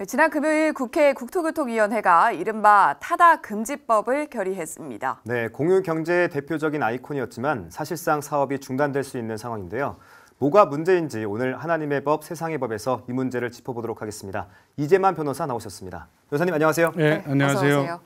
네, 지난 금요일 국회 국토교통위원회가 이른바 타다 금지법을 결의했습니다. 네, 공유 경제의 대표적인 아이콘이었지만 사실상 사업이 중단될 수 있는 상황인데요. 뭐가 문제인지 오늘 하나님의 법, 세상의 법에서 이 문제를 짚어보도록 하겠습니다. 이재만 변호사 나오셨습니다. 변호사님 안녕하세요. 네, 안녕하세요.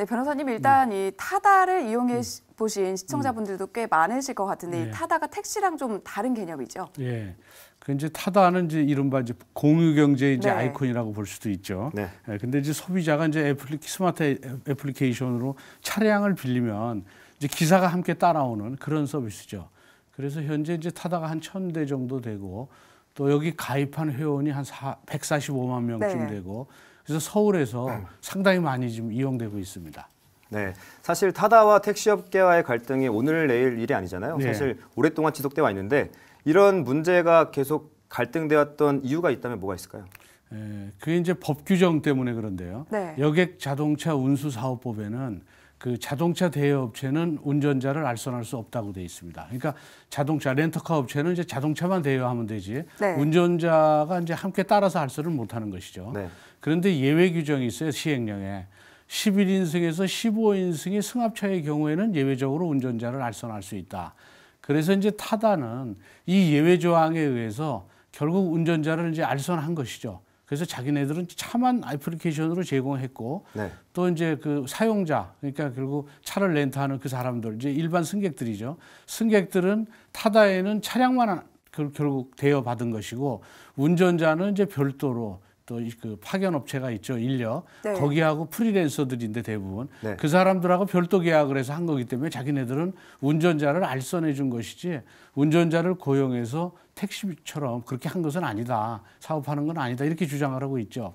네, 변호사님 일단 음. 이 타다를 이용해 음. 보신 시청자분들도 음. 꽤 많으실 것 같은데 이 네. 타다가 택시랑 좀 다른 개념이죠. 예. 그 이제 타다는 이제 이른바 이제 공유 경제의 이제 네. 아이콘이라고 볼 수도 있죠. 네. 예, 근데 이제 소비자가 이제 애플리 스마트 애플리케이션으로 차량을 빌리면 이제 기사가 함께 따라오는 그런 서비스죠. 그래서 현재 이제 타다가 한 천 대 정도 되고 또 여기 가입한 회원이 한 사, 145만 명쯤 네. 되고 그래서 서울에서 네. 상당히 많이 지금 이용되고 있습니다. 네, 사실 타다와 택시업계와의 갈등이 오늘 내일 일이 아니잖아요. 네. 사실 오랫동안 지속돼 와 있는데 이런 문제가 계속 갈등되었던 이유가 있다면 뭐가 있을까요? 예, 그게 이제 법 규정 때문에 그런데요. 네. 여객 자동차 운수 사업법에는 그 자동차 대여업체는 운전자를 알선할 수 없다고 돼 있습니다. 그러니까 자동차 렌터카 업체는 이제 자동차만 대여하면 되지 네. 운전자가 이제 함께 따라서 알선을 못하는 것이죠. 네. 그런데 예외 규정이 있어요. 시행령에. 11인승에서 15인승이 승합차의 경우에는 예외적으로 운전자를 알선할 수 있다. 그래서 이제 타다는 이 예외 조항에 의해서 결국 운전자를 이제 알선한 것이죠. 그래서 자기네들은 차만 애플리케이션으로 제공했고 네. 또 이제 그 사용자 그러니까 결국 차를 렌트하는 그 사람들 이제 일반 승객들이죠. 승객들은 타다에는 차량만 결국 대여받은 것이고 운전자는 이제 별도로 또그 파견 업체가 있죠 인력 네. 거기하고 프리랜서들인데 대부분 네. 그 사람들하고 별도 계약을 해서 한 거기 때문에 자기네들은 운전자를 알선해 준 것이지 운전자를 고용해서 택시처럼 그렇게 한 것은 아니다 사업하는 건 아니다 이렇게 주장을 하고 있죠.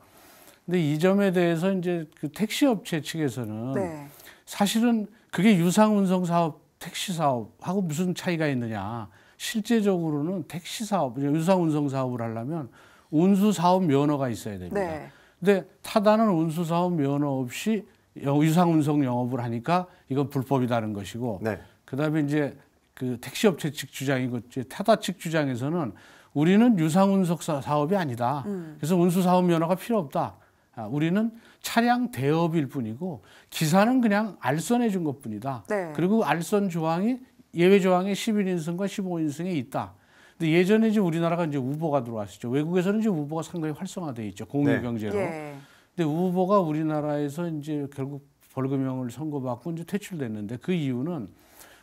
근데 이 점에 대해서 이제 그 택시 업체 측에서는 네. 사실은 그게 유상운송 사업 택시 사업하고 무슨 차이가 있느냐 실제적으로는 택시 사업 유상운송 사업을 하려면 운수사업 면허가 있어야 됩니다. 네. 근데 타다는 운수사업 면허 없이 유상운송 영업을 하니까 이건 불법이다는 것이고 네. 그다음에 이제 그 택시업체 측 주장이고 타다 측 주장에서는 우리는 유상운송 사업이 아니다. 음. 그래서 운수사업 면허가 필요 없다. 아, 우리는 차량 대업일 뿐이고 기사는 그냥 알선해 준 것뿐이다. 네. 그리고 알선 조항이 예외 조항에 11인승과 1 5인승이 있다. 근데 예전에 이제 우리나라가 이제 우보가 들어왔었죠. 외국에서는 이제 우보가 상당히 활성화돼 있죠. 공유 네. 경제로. 네. 근데 우보가 우리나라에서 이제 결국 벌금형을 선고받고 이제 퇴출됐는데 그 이유는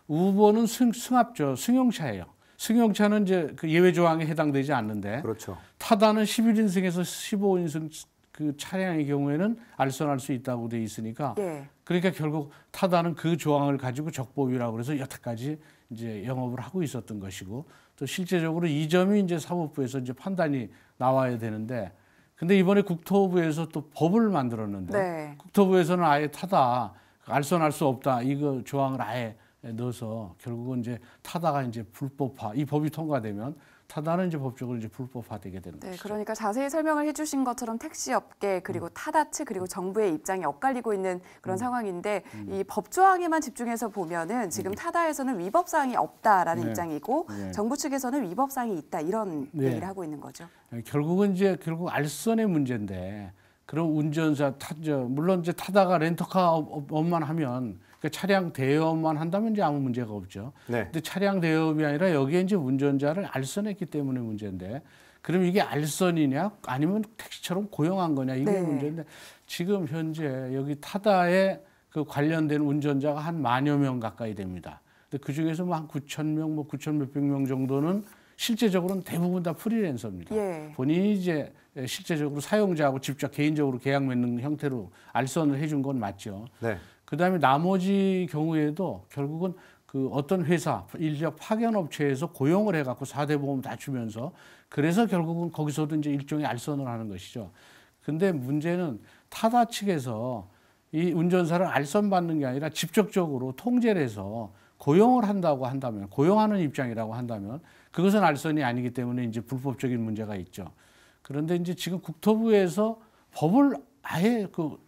우보는 승, 승합죠. 승용차예요. 승용차는 이제 그 예외 조항에 해당되지 않는데 그렇죠. 타다는 11인승에서 15인승 그 차량의 경우에는 알선할 수 있다고 돼 있으니까 네. 그러니까 결국 타다는 그 조항을 가지고 적법이라고 그래서 여태까지 이제 영업을 하고 있었던 것이고 또 실제적으로 이 점이 이제 사법부에서 이제 판단이 나와야 되는데 근데 이번에 국토부에서 또 법을 만들었는데 네. 국토부에서는 아예 타다 알선할 수 없다 이거 조항을 아예 넣어서 결국은 이제 타다가 이제 불법화 이 법이 통과되면 타다는 이제 법적으로 이제 불법화되게 되는 네, 것이죠. 그러니까 자세히 설명을 해주신 것처럼 택시업계 그리고 음. 타다 측 그리고 정부의 입장이 엇갈리고 있는 그런 음. 상황인데 음. 이 법조항에만 집중해서 보면은 지금 음. 타다에서는 위법 사항이 없다라는 네. 입장이고 네. 정부 측에서는 위법 사항이 있다 이런 네. 얘기를 하고 있는 거죠. 네, 결국은 이제 결국 알선의 문제인데 그럼 운전사 타죠. 물론 이제 타다가 렌터카 업만 하면 그러니까 차량 대여만 한다면 이제 아무 문제가 없죠. 네. 근데 차량 대여업이 아니라 여기에 이제 운전자를 알선했기 때문에 문제인데 그럼 이게 알선이냐 아니면 택시처럼 고용한 거냐 이게 네. 문제인데 지금 현재 여기 타다에 그 관련된 운전자가 한 만여 명 가까이 됩니다. 근데 그 중에서 뭐한 9천 명, 뭐 9천 몇백 명 정도는 실제적으로는 대부분 다 프리랜서입니다. 예. 본인이 이제 실제적으로 사용자하고 직접 개인적으로 계약 맺는 형태로 알선을 해준 건 맞죠. 네. 그 다음에 나머지 경우에도 결국은 그 어떤 회사, 인력 파견 업체에서 고용을 해갖고 사대 보험 다 주면서 그래서 결국은 거기서도 이제 일종의 알선을 하는 것이죠. 근데 문제는 타다 측에서 이 운전사를 알선받는 게 아니라 직접적으로 통제를 해서 고용을 한다고 한다면, 고용하는 입장이라고 한다면 그것은 알선이 아니기 때문에 이제 불법적인 문제가 있죠. 그런데 이제 지금 국토부에서 법을 아예 그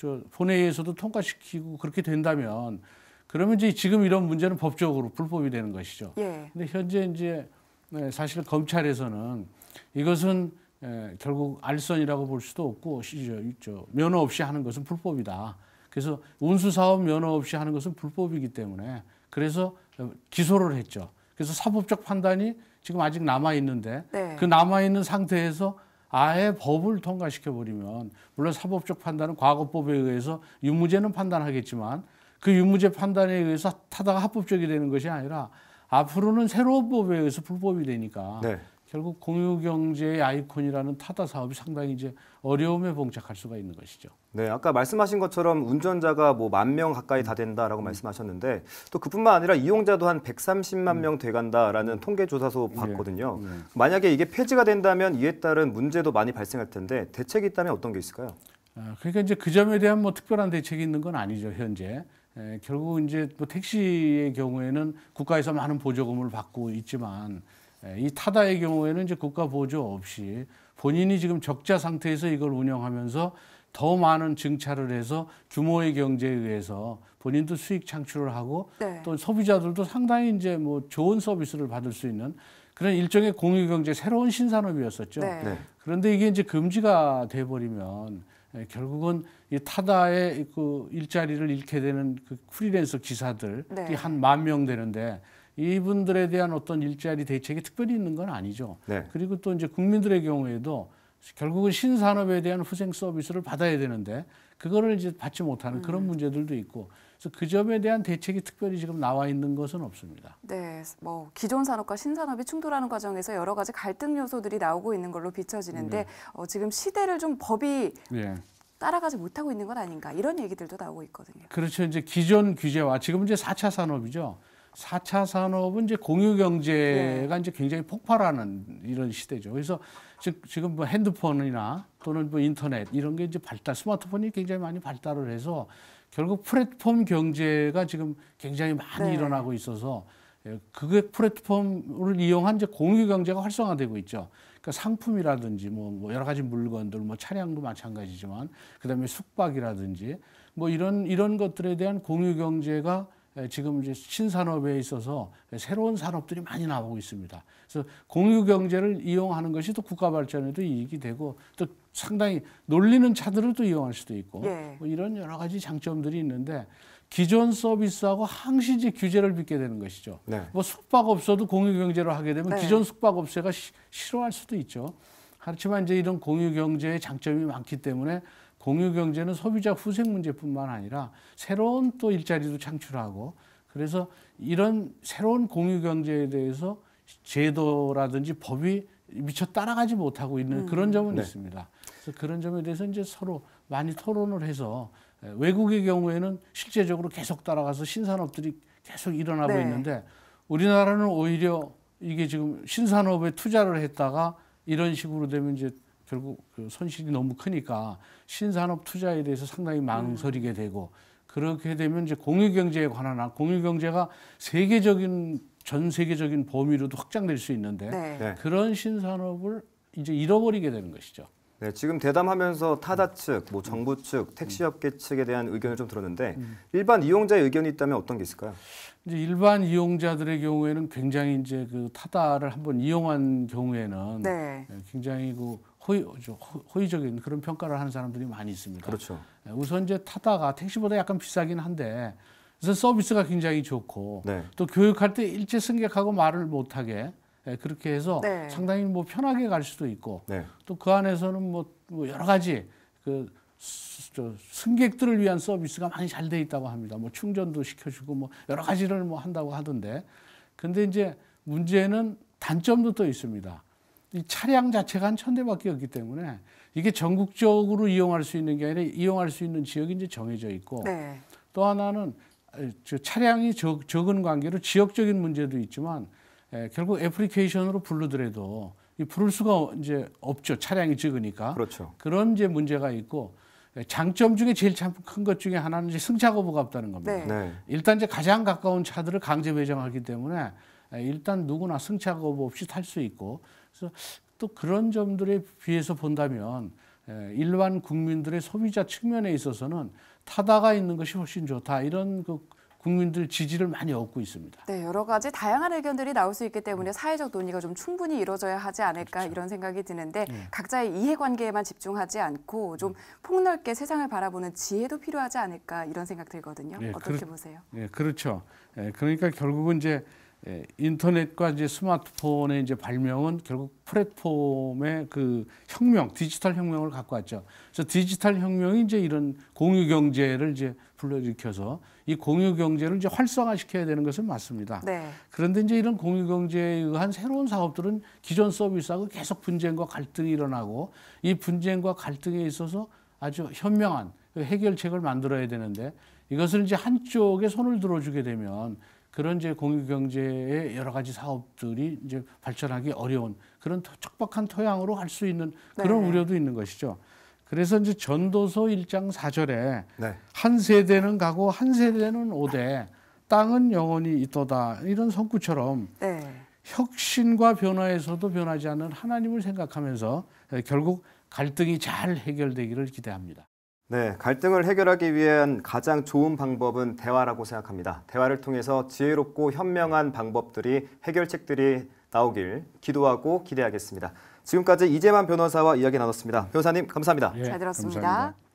저 본회의에서도 통과시키고 그렇게 된다면 그러면 이제 지금 이런 문제는 법적으로 불법이 되는 것이죠. 예. 근데 현재 이제 네, 사실 검찰에서는 이것은 예, 결국 알선이라고 볼 수도 없고 있죠. 면허 없이 하는 것은 불법이다. 그래서 운수사업 면허 없이 하는 것은 불법이기 때문에 그래서 어, 기소를 했죠. 그래서 사법적 판단이 지금 아직 남아 있는데 네. 그 남아 있는 상태에서 아예 법을 통과시켜 버리면 물론 사법적 판단은 과거법에 의해서 유무죄는 판단하겠지만 그 유무죄 판단에 의해서 타다가 합법적이 되는 것이 아니라 앞으로는 새로운 법에 의해서 불법이 되니까 네. 결국 공유경제의 아이콘이라는 타다 사업이 상당히 이제 어려움에 봉착할 수가 있는 것이죠. 네, 아까 말씀하신 것처럼 운전자가 뭐 만 명 가까이 다 된다라고 음. 말씀하셨는데 또 그뿐만 아니라 이용자도 한 130만 음. 명 돼간다라는 통계조사소 예. 봤거든요. 네, 네. 만약에 이게 폐지가 된다면 이에 따른 문제도 많이 발생할 텐데 대책이 있다면 어떤 게 있을까요? 아, 그러니까 이제 그 점에 대한 뭐 특별한 대책이 있는 건 아니죠 현재. 에, 예, 결국 이제 뭐 택시의 경우에는 국가에서 많은 보조금을 받고 있지만. 예, 이 타다의 경우에는 이제 국가 보조 없이 본인이 지금 적자 상태에서 이걸 운영하면서 더 많은 증차를 해서 규모의 경제에 의해서 본인도 수익 창출을 하고 네. 또 소비자들도 상당히 이제 뭐 좋은 서비스를 받을 수 있는 그런 일종의 공유 경제 새로운 신산업이었었죠. 네. 네. 그런데 이게 이제 금지가 돼 버리면 예, 결국은 이 타다의 그 일자리를 잃게 되는 그 프리랜서 기사들 이한 만명 네. 되는데 이분들에 대한 어떤 일자리 대책이 특별히 있는 건 아니죠. 네. 그리고 또 이제 국민들의 경우에도 결국은 신산업에 대한 후생 서비스를 받아야 되는데 그거를 이제 받지 못하는 음. 그런 문제들도 있고 그래서 그 점에 대한 대책이 특별히 지금 나와 있는 것은 없습니다. 네, 뭐 기존 산업과 신산업이 충돌하는 과정에서 여러 가지 갈등 요소들이 나오고 있는 걸로 비춰지는데 네. 어, 지금 시대를 좀 법이 네. 따라가지 못하고 있는 건 아닌가 이런 얘기들도 나오고 있거든요. 그렇죠. 이제 기존 규제와 지금 이제 4차 산업이죠. 사차 산업은 이제 공유 경제가 네. 이제 굉장히 폭발하는 이런 시대죠. 그래서 즉, 지금 뭐 핸드폰이나 또는 뭐 인터넷 이런 게 이제 발달, 스마트폰이 굉장히 많이 발달을 해서 결국 플랫폼 경제가 지금 굉장히 많이 네. 일어나고 있어서 예, 그게 플랫폼을 이용한 이제 공유 경제가 활성화되고 있죠. 그러니까 상품이라든지 뭐, 뭐 여러 가지 물건들, 뭐 차량도 마찬가지지만 그다음에 숙박이라든지 뭐 이런 이런 것들에 대한 공유 경제가 예, 지금 이제 신산업에 있어서 새로운 산업들이 많이 나오고 있습니다. 그래서 공유 경제를 이용하는 것이 또 국가 발전에도 이익이 되고 또 상당히 놀리는 차들을 또 이용할 수도 있고 네. 뭐 이런 여러 가지 장점들이 있는데 기존 서비스하고 항시 이제 규제를 빚게 되는 것이죠. 네. 뭐 숙박업소도 공유경제로 하게 되면 네. 기존 숙박업소가 시, 싫어할 수도 있죠. 하지만 이제 이런 공유경제의 장점이 많기 때문에 공유 경제는 소비자 후생 문제뿐만 아니라 새로운 또 일자리도 창출하고 그래서 이런 새로운 공유 경제에 대해서 제도라든지 법이 미처 따라가지 못하고 있는 음. 그런 점은 네. 있습니다. 그래서 그런 점에 대해서 이제 서로 많이 토론을 해서 외국의 경우에는 실제적으로 계속 따라가서 신산업들이 계속 일어나고 네. 있는데 우리나라는 오히려 이게 지금 신산업에 투자를 했다가 이런 식으로 되면 이제 결국 그 손실이 너무 크니까 신산업 투자에 대해서 상당히 망설이게 되고 그렇게 되면 이제 공유경제에 관한 아, 공유경제가 세계적인 전 세계적인 범위로도 확장될 수 있는데 네. 네. 그런 신산업을 이제 잃어버리게 되는 것이죠. 네, 지금 대담하면서 타다 음. 측, 뭐 정부 측, 택시업계 음. 측에 대한 의견을 좀 들었는데 음. 일반 이용자의 의견이 있다면 어떤 게 있을까요? 이제 일반 이용자들의 경우에는 굉장히 이제 그 타다를 한번 이용한 경우에는 네. 네 굉장히 그 허위, 허위적인 그런 평가를 하는 사람들이 많이 있습니다. 그렇죠. 예, 우선 이제 타다가 택시보다 약간 비싸긴 한데 그래서 비스가 굉장히 좋고 네. 또 교육할 때 일제 승객하고 말을 못하게 예, 그렇게 해서 네. 상당히 뭐 편하게 갈 수도 있고 네. 또그 안에서는 뭐, 뭐 여러 가지 그 승객들을 위한 서비스가 많이 잘 돼 있다고 합니다. 뭐 충전도 시켜주고 뭐 여러 가지를 뭐 한다고 하던데 근데 이제 문제는 단점도 또 있습니다. 이 차량 자체가 한 천 대밖에 없기 때문에 이게 전국적으로 이용할 수 있는 게 아니라 이용할 수 있는 지역이 이제 정해져 있고 네. 또 하나는 차량이 적, 적은 관계로 지역적인 문제도 있지만 에, 결국 애플리케이션으로 부르더라도 이 부를 수가 어, 이제 없죠 차량이 적으니까 그렇죠. 그런 이제 문제가 있고 장점 중에 제일 참 큰 것 중에 하나는 이제 승차 거부가 없다는 겁니다. 네. 네. 일단 이제 가장 가까운 차들을 강제 배정하기 때문에 예, 일단 누구나 승차거 없이 탈 수 있고 그래서 또 그런 점들에 비해서 본다면 예, 일반 국민들의 소비자 측면에 있어서는 타다가 있는 것이 훨씬 좋다 이런 그 국민들 지지를 많이 얻고 있습니다. 네, 여러 가지 다양한 의견들이 나올 수 있기 때문에 음. 사회적 논의가 좀 충분히 이루어져야 하지 않을까 그렇죠. 이런 생각이 드는데 네. 각자의 이해관계에만 집중하지 않고 좀 음. 폭넓게 세상을 바라보는 지혜도 필요하지 않을까 이런 생각 들거든요. 네, 어떻게 그렇, 보세요? 네, 그렇죠. 예, 그러니까 결국은 이제 예, 인터넷과 이제 스마트폰의 이제 발명은 결국 플랫폼의 그 혁명, 디지털 혁명을 갖고 왔죠. 그래서 디지털 혁명이 이제 이런 공유 경제를 이제 불러일으켜서 이 공유 경제를 이제 활성화시켜야 되는 것은 맞습니다. 네. 그런데 이제 이런 공유 경제에 의한 새로운 사업들은 기존 서비스하고 계속 분쟁과 갈등이 일어나고 이 분쟁과 갈등에 있어서 아주 현명한 해결책을 만들어야 되는데 이것을 이제 한쪽에 손을 들어주게 되면 그런 이제 공유 경제의 여러 가지 사업들이 이제 발전하기 어려운 그런 척박한 토양으로 갈 수 있는 그런 네. 우려도 있는 것이죠. 그래서 이제 전도서 1장 4절에 네. 한 세대는 가고 한 세대는 오되 땅은 영원히 있도다 이런 성구처럼 네. 혁신과 변화에서도 변하지 않는 하나님을 생각하면서 결국 갈등이 잘 해결되기를 기대합니다. 네, 갈등을 해결하기 위한 가장 좋은 방법은 대화라고 생각합니다. 대화를 통해서 지혜롭고 현명한 방법들이 해결책들이 나오길 기도하고 기대하겠습니다. 지금까지 이재만 변호사와 이야기 나눴습니다. 변호사님 감사합니다. 예, 잘 들었습니다. 감사합니다.